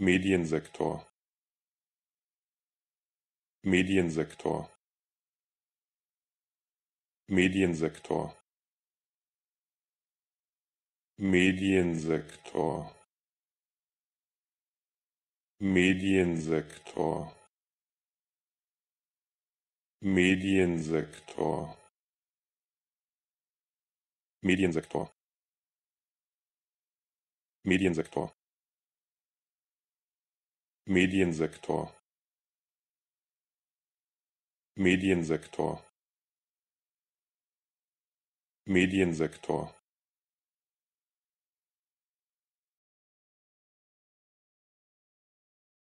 mediensektor mediensektor mediensektor mediensektor mediensektor mediensektor mediensektor mediensektor mediensektor mediensektor mediensektor